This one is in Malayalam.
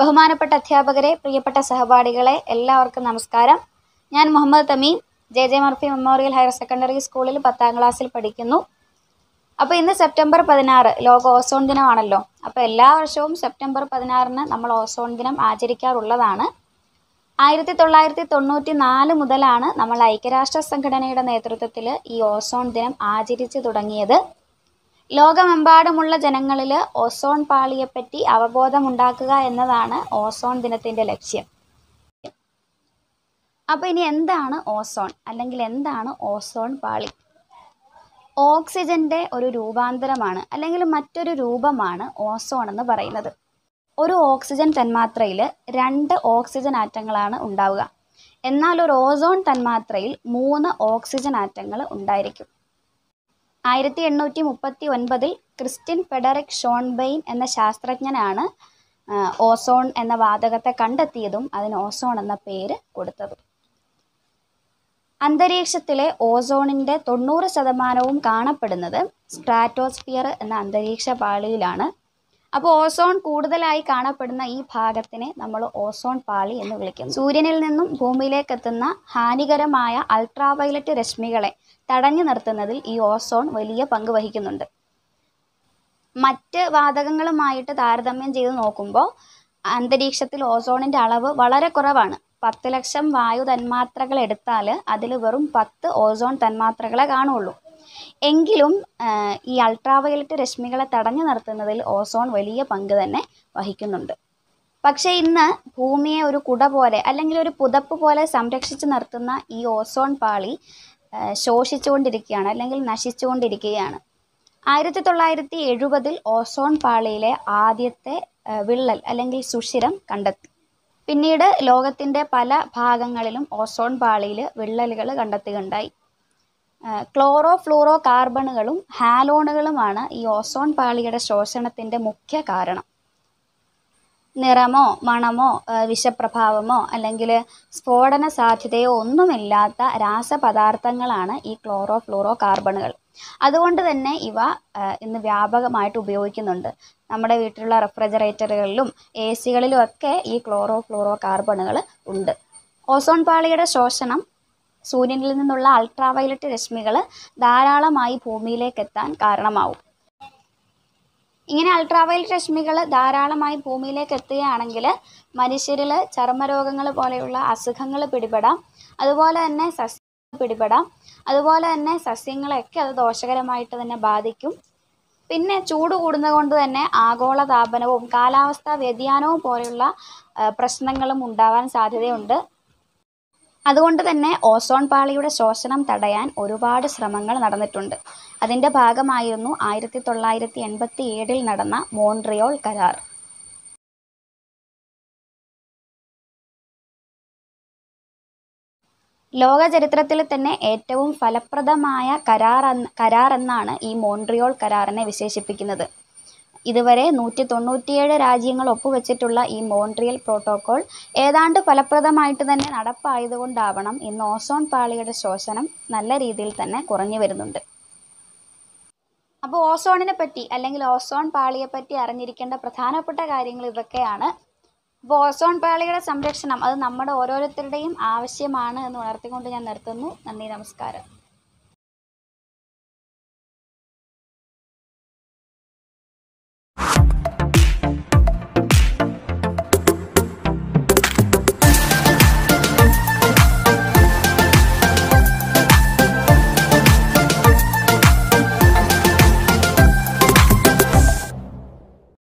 ബഹുമാനപ്പെട്ട അധ്യാപകരെ പ്രിയപ്പെട്ട സഹപാഠികളെ എല്ലാവർക്കും നമസ്കാരം ഞാൻ Muhammad Thameem J J Murphy Memorial Higher Secondary സ്കൂളിൽ പത്താം ക്ലാസ്സിൽ പഠിക്കുന്നു അപ്പോൾ ഇന്ന് സെപ്റ്റംബർ പതിനാറ് ലോക ഓസോൺ ദിനമാണല്ലോ അപ്പോൾ എല്ലാ വർഷവും സെപ്റ്റംബർ പതിനാറിന് നമ്മൾ ഓസോൺ ദിനം ആചരിക്കാറുള്ളതാണ് ആയിരത്തി തൊള്ളായിരത്തി തൊണ്ണൂറ്റി നാല് മുതലാണ് നമ്മൾ ഐക്യരാഷ്ട്ര സംഘടനയുടെ നേതൃത്വത്തിൽ ഈ ഓസോൺ ദിനം ആചരിച്ചു തുടങ്ങിയത് ലോകമെമ്പാടുമുള്ള ജനങ്ങളിൽ ഓസോൺ പാളിയെപ്പറ്റി അവബോധമുണ്ടാക്കുക എന്നതാണ് ഓസോൺ ദിനത്തിൻ്റെ ലക്ഷ്യം അപ്പോൾ ഇനി എന്താണ് ഓസോൺ അല്ലെങ്കിൽ എന്താണ് ഓസോൺ പാളി ഓക്സിജൻ്റെ ഒരു രൂപാന്തരമാണ് അല്ലെങ്കിൽ മറ്റൊരു രൂപമാണ് ഓസോൺ എന്ന് പറയുന്നത് ഒരു ഓക്സിജൻ തന്മാത്രയിൽ രണ്ട് ഓക്സിജൻ ആറ്റങ്ങളാണ് ഉണ്ടാവുക എന്നാൽ ഒരു ഓസോൺ തന്മാത്രയിൽ മൂന്ന് ഓക്സിജൻ ആറ്റങ്ങൾ ഉണ്ടായിരിക്കും ആയിരത്തി എണ്ണൂറ്റി മുപ്പത്തി ഒൻപതിൽ ക്രിസ്റ്റിൻ ഫെഡറിക് ഷോൺബെയിൻ എന്ന ശാസ്ത്രജ്ഞനാണ് ഓസോൺ എന്ന വാതകത്തെ കണ്ടെത്തിയതും അതിന് ഓസോൺ എന്ന പേര് കൊടുത്തതും അന്തരീക്ഷത്തിലെ ഓസോണിൻ്റെ തൊണ്ണൂറ് ശതമാനവും കാണപ്പെടുന്നത് സ്ട്രാറ്റോസ്ഫിയർ എന്ന അന്തരീക്ഷ പാളിയിലാണ് അപ്പോൾ ഓസോൺ കൂടുതലായി കാണപ്പെടുന്ന ഈ ഭാഗത്തിനെ നമ്മൾ ഓസോൺ പാളി എന്ന് വിളിക്കുന്നു സൂര്യനിൽ നിന്നും ഭൂമിയിലേക്ക് എത്തുന്ന ഹാനികരമായ അൾട്രാവയലറ്റ് രശ്മികളെ തടഞ്ഞു നിർത്തുന്നതിൽ ഈ ഓസോൺ വലിയ പങ്ക് വഹിക്കുന്നുണ്ട് മറ്റ് വാതകങ്ങളുമായിട്ട് താരതമ്യം ചെയ്ത് നോക്കുമ്പോൾ അന്തരീക്ഷത്തിൽ ഓസോണിൻ്റെ അളവ് വളരെ കുറവാണ് പത്ത് ലക്ഷം വായു തന്മാത്രകൾ എടുത്താൽ അതിൽ വെറും പത്ത് ഓസോൺ തന്മാത്രകളെ കാണുള്ളൂ എങ്കിലും ഈ അൾട്രാവയലറ്റ് രശ്മികളെ തടഞ്ഞു നിർത്തുന്നതിൽ ഓസോൺ വലിയ പങ്ക് തന്നെ വഹിക്കുന്നുണ്ട് പക്ഷേ ഇന്ന് ഭൂമിയെ ഒരു കുട പോലെ അല്ലെങ്കിൽ ഒരു പുതപ്പ് പോലെ സംരക്ഷിച്ചു നിർത്തുന്ന ഈ ഓസോൺ പാളി ശോഷിച്ചുകൊണ്ടിരിക്കുകയാണ് അല്ലെങ്കിൽ നശിച്ചുകൊണ്ടിരിക്കുകയാണ് ആയിരത്തി തൊള്ളായിരത്തി എഴുപതിൽ ഓസോൺ പാളിയിലെ ആദ്യത്തെ വിള്ളൽ അല്ലെങ്കിൽ സുഷിരം കണ്ടെത്തി പിന്നീട് ലോകത്തിൻ്റെ പല ഭാഗങ്ങളിലും ഓസോൺ പാളിയിൽ വിള്ളലുകൾ കണ്ടെത്തുകയുണ്ടായി ക്ലോറോ ഫ്ലൂറോ കാർബണുകളും ഹാലോണുകളുമാണ് ഈ ഓസോൺ പാളിയുടെ ശോഷണത്തിൻ്റെ മുഖ്യ കാരണം നിറമോ മണമോ വിഷപ്രഭാവമോ അല്ലെങ്കിൽ സ്ഫോടന സാധ്യതയോ ഒന്നുമില്ലാത്ത രാസപദാർത്ഥങ്ങളാണ് ഈ ക്ലോറോ ഫ്ലൂറോ കാർബണുകൾ അതുകൊണ്ട് തന്നെ ഇവ ഇന്ന് വ്യാപകമായിട്ട് ഉപയോഗിക്കുന്നുണ്ട് നമ്മുടെ വീട്ടിലുള്ള റെഫ്രിജറേറ്ററുകളിലും എ സികളിലും ഒക്കെ ഈ ക്ലോറോ ഫ്ലൂറോ കാർബണുകൾ ഉണ്ട് ഓസോൺ പാളിയുടെ ശോഷണം സൂര്യനിൽ നിന്നുള്ള അൾട്രാവയലറ്റ് രശ്മികൾ ധാരാളമായി ഭൂമിയിലേക്ക് എത്താൻ കാരണമാവും ഇങ്ങനെ അൾട്രാവയലറ്റ് രശ്മികൾ ധാരാളമായി ഭൂമിയിലേക്ക് എത്തുകയാണെങ്കിൽ മനുഷ്യരിൽ ചർമ്മരോഗങ്ങൾ പോലെയുള്ള അസുഖങ്ങൾ പിടിപെടാം അതുപോലെ തന്നെ സസ്യങ്ങൾ പിടിപെടാം അതുപോലെ തന്നെ സസ്യങ്ങളെയൊക്കെ അത് ദോഷകരമായിട്ട് തന്നെ ബാധിക്കും പിന്നെ ചൂട് കൂടുന്നതുകൊണ്ട് തന്നെ ആഗോള താപനവും കാലാവസ്ഥാ വ്യതിയാനവും പോലെയുള്ള പ്രശ്നങ്ങളും ഉണ്ടാവാൻ സാധ്യതയുണ്ട് അതുകൊണ്ട് തന്നെ ഓസോൺ പാളിയുടെ ശോഷണം തടയാൻ ഒരുപാട് ശ്രമങ്ങൾ നടന്നിട്ടുണ്ട് അതിൻ്റെ ഭാഗമായിരുന്നു ആയിരത്തി തൊള്ളായിരത്തി എൺപത്തി ഏഴിൽ നടന്ന മോൺട്രിയോൾ കരാർ ലോക ചരിത്രത്തിൽ തന്നെ ഏറ്റവും ഫലപ്രദമായ കരാർ കരാർ എന്നാണ് ഈ മോൺട്രിയോൾ കരാറിനെ വിശേഷിപ്പിക്കുന്നത് ഇതുവരെ നൂറ്റി തൊണ്ണൂറ്റിയേഴ് രാജ്യങ്ങൾ ഒപ്പുവെച്ചിട്ടുള്ള ഈ മോൺട്രിയൽ പ്രോട്ടോകോൾ ഏതാണ്ട് ഫലപ്രദമായിട്ട് തന്നെ നടപ്പായതുകൊണ്ടാവണം ഇന്ന് ഓസോൺ പാളിയുടെ ശോഷണം നല്ല രീതിയിൽ തന്നെ കുറഞ്ഞു വരുന്നുണ്ട് അപ്പോൾ ഓസോണിനെ പറ്റി അല്ലെങ്കിൽ ഓസോൺ പാളിയെ പറ്റി അറിഞ്ഞിരിക്കേണ്ട പ്രധാനപ്പെട്ട കാര്യങ്ങൾ ഇതൊക്കെയാണ് അപ്പോൾ ഓസോൺ പാളിയുടെ സംരക്ഷണം അത് നമ്മുടെ ഓരോരുത്തരുടെയും ആവശ്യമാണ് എന്ന് ഉണർത്തിക്കൊണ്ട് ഞാൻ നിർത്തുന്നു നന്ദി നമസ്കാരം